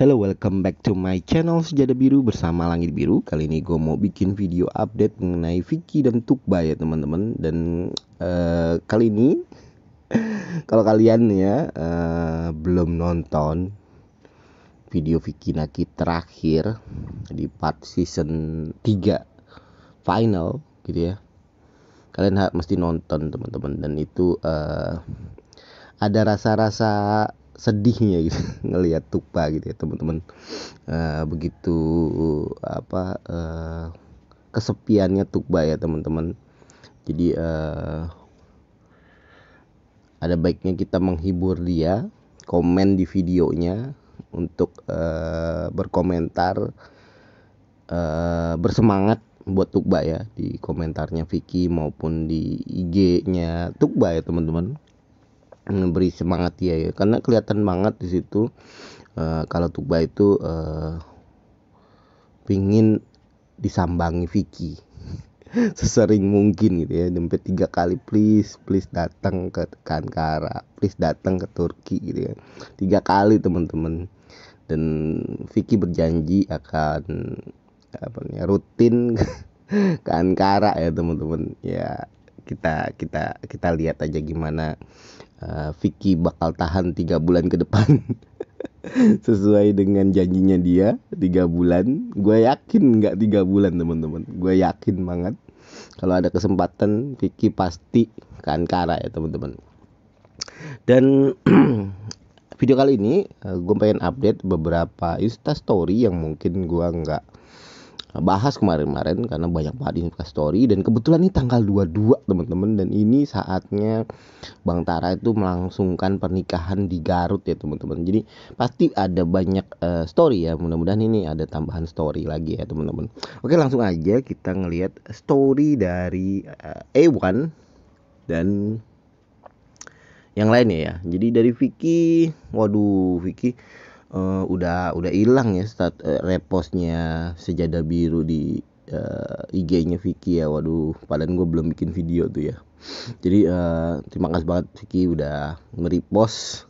Hello, welcome back to my channel Sejada Biru bersama Langit Biru. Kali ini gue mau bikin video update mengenai Vicky dan Tukba ya teman-teman. Dan uh, kali ini kalau kalian ya uh, belum nonton video Vicky Naki terakhir di part season 3 final gitu ya. Kalian harus mesti nonton teman-teman dan itu uh, ada rasa-rasa sedihnya gitu ngelihat tupa gitu ya teman-teman uh, begitu apa uh, kesepiannya tupa ya teman-teman jadi uh, ada baiknya kita menghibur dia komen di videonya untuk uh, berkomentar uh, bersemangat buat Tukba ya di komentarnya Vicky maupun di IG-nya Tukba ya teman-teman memberi semangat dia ya karena kelihatan banget di situ uh, kalau Tuba itu uh, pingin disambangi Vicky sesering mungkin gitu ya sampai tiga kali please please datang ke Ankara please datang ke Turki gitu ya tiga kali teman-teman dan Vicky berjanji akan apa nih rutin ke Ankara ya teman-teman ya kita kita kita lihat aja gimana uh, Vicky bakal tahan tiga bulan ke depan sesuai dengan janjinya dia tiga bulan gue yakin nggak tiga bulan teman-teman gue yakin banget kalau ada kesempatan Vicky pasti ke Ankara ya teman-teman dan video kali ini eh, gue pengen update beberapa Insta Story yang mungkin gue nggak bahas kemarin-kemarin karena banyak banget di story dan kebetulan ini tanggal 22 teman-teman dan ini saatnya Bang Tara itu melangsungkan pernikahan di Garut ya teman-teman. Jadi pasti ada banyak uh, story ya. Mudah-mudahan ini ada tambahan story lagi ya teman-teman. Oke, langsung aja kita ngelihat story dari uh, eh, A1 dan yang lainnya ya. Jadi dari Vicky, waduh Vicky uh, udah udah hilang ya start uh, eh, repostnya sejadah biru di uh, eh, IG-nya Vicky ya waduh padahal gue belum bikin video tuh ya jadi uh, terima kasih banget Vicky udah merepost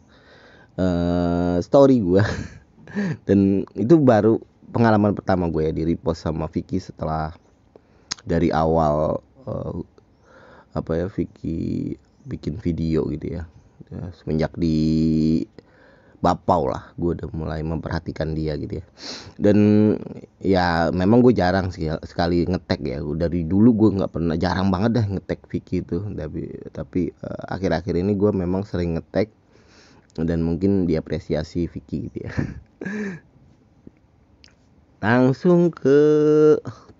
uh, story gue dan itu baru pengalaman pertama gue ya di repost sama Vicky setelah dari awal uh, apa ya Vicky bikin video gitu ya, ya semenjak di bapau lah gue udah mulai memperhatikan dia gitu ya dan ya memang gue jarang sih sekali ngetek ya dari dulu gue nggak pernah jarang banget dah ngetek Vicky itu tapi tapi uh, akhir-akhir ini gue memang sering ngetek dan mungkin diapresiasi Vicky gitu ya langsung ke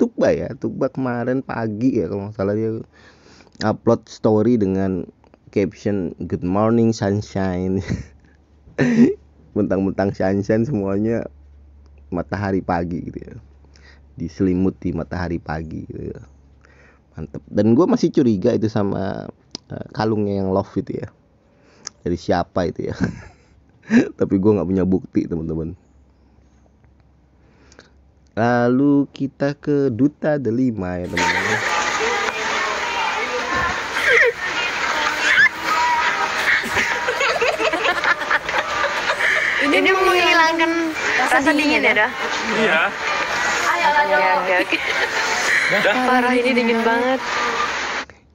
Tukba ya Tukba kemarin pagi ya kalau nggak salah dia upload story dengan caption good morning sunshine mentang-mentang sunshine semuanya matahari pagi gitu ya diselimuti matahari pagi gitu ya. mantep dan gue masih curiga itu sama eh, kalungnya yang love itu ya dari siapa itu ya tapi gue nggak punya bukti teman-teman lalu kita ke duta delima ya teman-teman ini, ini menghilangkan rasa ya, dingin, ya dah iya Ayolah iya, oke oke parah ini dingin banget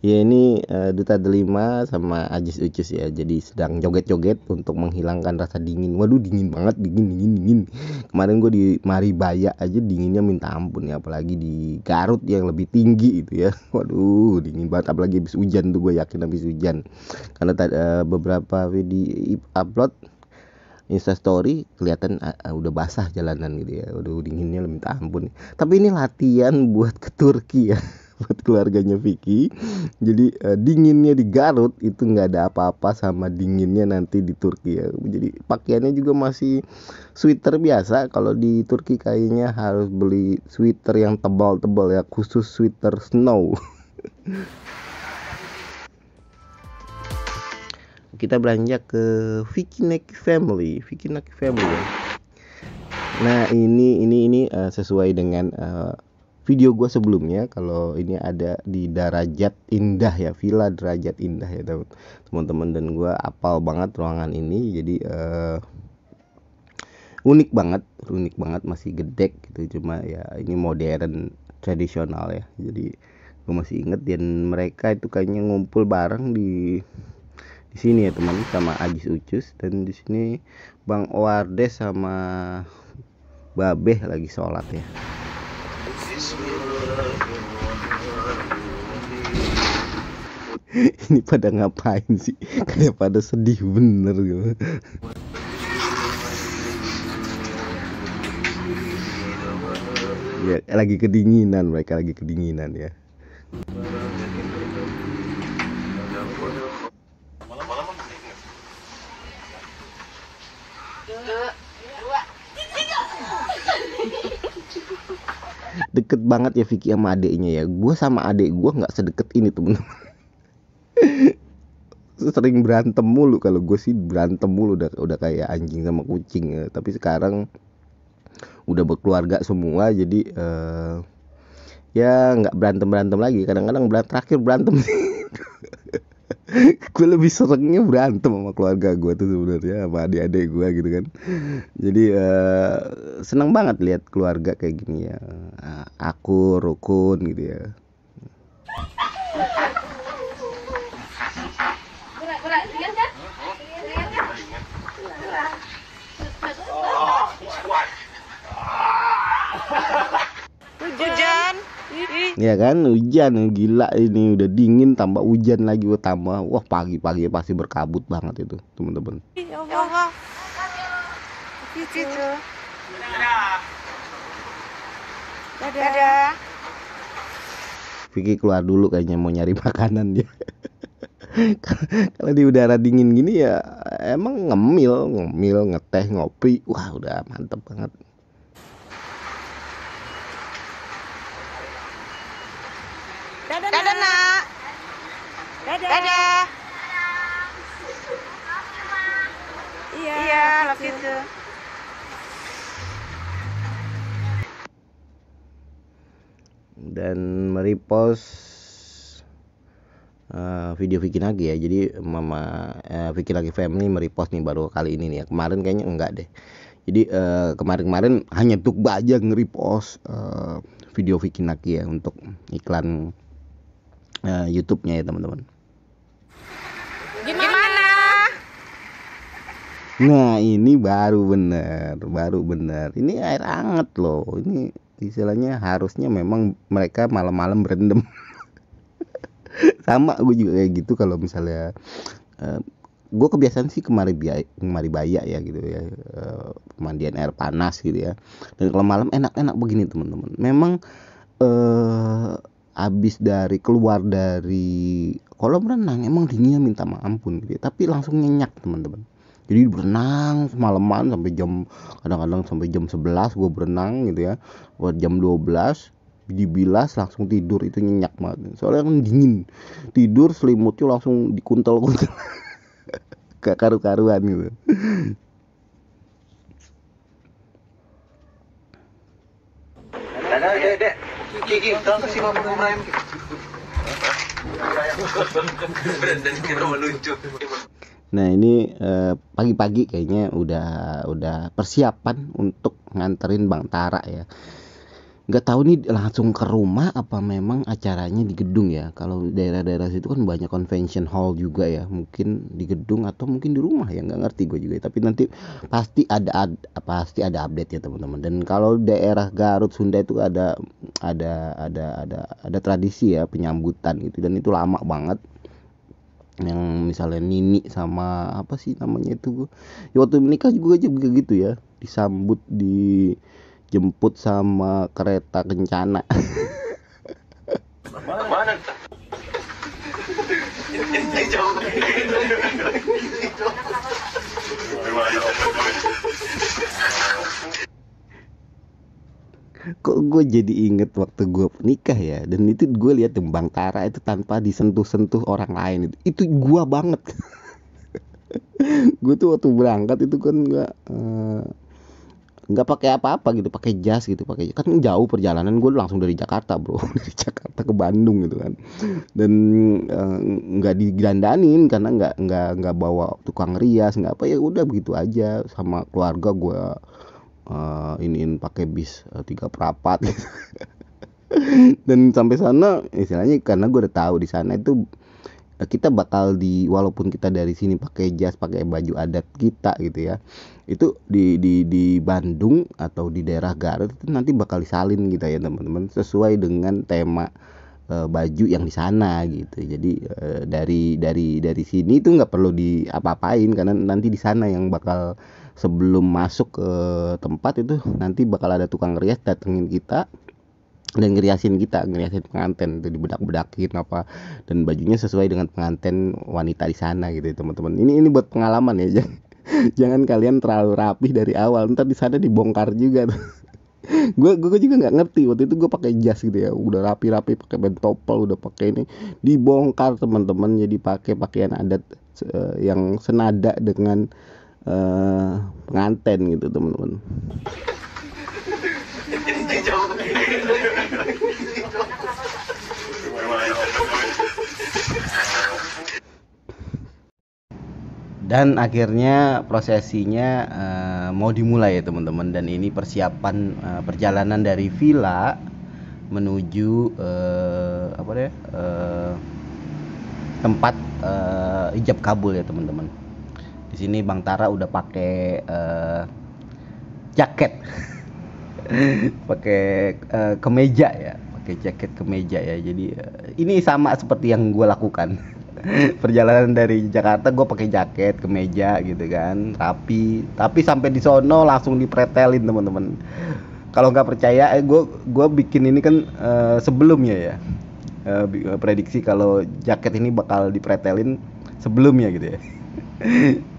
Ya ini uh, Duta Delima sama Ajis Ucus ya Jadi sedang joget-joget untuk menghilangkan rasa dingin Waduh dingin banget dingin dingin dingin Kemarin gue di Maribaya aja dinginnya minta ampun ya Apalagi di Garut yang lebih tinggi itu ya Waduh dingin banget apalagi habis hujan tuh gue yakin habis hujan Karena uh, beberapa video upload Insta Story kelihatan uh, udah basah jalanan gitu ya udah dinginnya lebih minta ampun tapi ini latihan buat ke Turki ya buat keluarganya Vicky jadi uh, dinginnya di Garut itu nggak ada apa-apa sama dinginnya nanti di Turki ya jadi pakaiannya juga masih sweater biasa kalau di Turki kayaknya harus beli sweater yang tebal-tebal ya khusus sweater snow kita beranjak ke Vicky Neck Family Vicky Neck Family ya. nah ini ini ini uh, sesuai dengan uh, video gue sebelumnya kalau ini ada di Darajat Indah ya Villa Darajat Indah ya teman-teman dan gue apal banget ruangan ini jadi uh, unik banget unik banget masih gede. gitu cuma ya ini modern tradisional ya jadi gue masih inget dan mereka itu kayaknya ngumpul bareng di di sini ya teman sama Agis Ucus dan di sini Bang Oarde sama Babeh lagi sholat ya. ini pada ngapain sih kayak pada sedih bener gitu ya lagi kedinginan mereka lagi kedinginan ya banget ya Vicky sama adiknya ya gue sama adik gue nggak sedekat ini temen-temen sering berantem mulu kalau gue sih berantem mulu udah udah kayak anjing sama kucing ya. tapi sekarang udah berkeluarga semua jadi uh, ya nggak berantem berantem lagi kadang-kadang berantem terakhir berantem gue lebih seringnya berantem sama keluarga gue tuh sebenarnya sama adik-adik gue gitu kan jadi uh, eh, senang banget lihat keluarga kayak gini ya eh, aku rukun gitu ya ya kan hujan gila ini udah dingin tambah hujan lagi utama. wah pagi-pagi pasti berkabut banget itu teman-teman ya gitu. Ada. Vicky keluar dulu kayaknya mau nyari makanan dia kalau di udara dingin gini ya emang ngemil ngemil ngeteh ngopi wah udah mantep banget Dadah. Dadah. Iya, iya, love you Dan merepost Uh, video Vicky lagi ya jadi mama uh, Vicky lagi family merepost nih baru kali ini nih ya kemarin kayaknya enggak deh jadi kemarin eh, kemarin-kemarin hanya Tukba aja nge uh, video Vicky lagi ya untuk iklan uh, YouTube-nya ya teman-teman. Nah, ini baru bener, baru bener. Ini air hangat loh. Ini istilahnya harusnya memang mereka malam-malam berendam. Sama gue juga kayak gitu kalau misalnya uh, eh, gue kebiasaan sih kemari biaya, kemari baya ya gitu ya uh, pemandian air panas gitu ya. Dan kalau malam enak-enak begini teman-teman. Memang uh, eh, abis dari keluar dari kolam renang emang dinginnya minta maaf pun gitu. ya. Tapi langsung nyenyak teman-teman jadi berenang semalaman sampai jam kadang-kadang sampai jam 11 gue berenang gitu ya buat jam 12 dibilas langsung tidur itu nyenyak banget soalnya kan dingin tidur selimutnya langsung dikuntel-kuntel kayak karu-karuan gitu kiki, Dan kita lucu. Nah ini eh, pagi-pagi eh, kayaknya udah udah persiapan untuk nganterin Bang Tara ya. Gak tahu nih langsung ke rumah apa memang acaranya di gedung ya. Kalau daerah-daerah situ kan banyak convention hall juga ya. Mungkin di gedung atau mungkin di rumah ya. Gak ngerti gue juga. Tapi nanti pasti ada ad, pasti ada update ya teman-teman. Dan kalau daerah Garut Sunda itu ada ada ada ada ada tradisi ya penyambutan gitu dan itu lama banget yang misalnya Nini sama apa sih namanya itu gua. ya waktu menikah juga aja begitu ya disambut dijemput sama kereta kencana mana kok gue jadi inget waktu gue nikah ya dan itu gue lihat yang bang Tara itu tanpa disentuh-sentuh orang lain itu itu gue banget gue tuh waktu berangkat itu kan nggak eh, nggak uh, pakai apa-apa gitu pakai jas gitu pakai kan jauh perjalanan gue langsung dari Jakarta bro dari Jakarta ke Bandung gitu kan dan eh, nggak uh, digandanin karena nggak nggak nggak bawa tukang rias nggak apa ya udah begitu aja sama keluarga gue uh, iniin pakai bis uh, tiga perapat dan sampai sana istilahnya karena gue udah tahu di sana itu eh, kita bakal di walaupun kita dari sini pakai jas pakai baju adat kita gitu ya itu di di di Bandung atau di daerah Garut itu nanti bakal disalin gitu ya teman-teman sesuai dengan tema e, baju yang di sana gitu jadi e, dari dari dari sini itu nggak perlu di apa-apain karena nanti di sana yang bakal sebelum masuk ke tempat itu nanti bakal ada tukang rias datengin kita dan ngeriasin kita ngeriasin pengantin itu dibedak-bedakin apa dan bajunya sesuai dengan pengantin wanita di sana gitu teman-teman ini ini buat pengalaman ya jangan, jangan kalian terlalu rapih dari awal ntar di sana dibongkar juga gue gue juga nggak ngerti waktu itu gue pakai jas gitu ya udah rapi-rapi pakai bentopel udah pakai ini dibongkar teman-teman jadi pakai pakaian adat uh, yang senada dengan uh, eh, penganten gitu teman-teman dan akhirnya prosesinya uh, mau dimulai ya teman-teman dan ini persiapan uh, perjalanan dari villa menuju uh, apa deh uh, tempat uh, ijab kabul ya teman-teman di sini Bang Tara udah pakai uh, jaket pakai uh, kemeja ya pakai jaket kemeja ya jadi uh, ini sama seperti yang gue lakukan perjalanan dari Jakarta gue pakai jaket kemeja gitu kan rapi tapi sampai di sono langsung dipretelin teman-teman kalau nggak percaya eh gue gue bikin ini kan uh, sebelumnya ya uh, prediksi kalau jaket ini bakal dipretelin sebelumnya gitu ya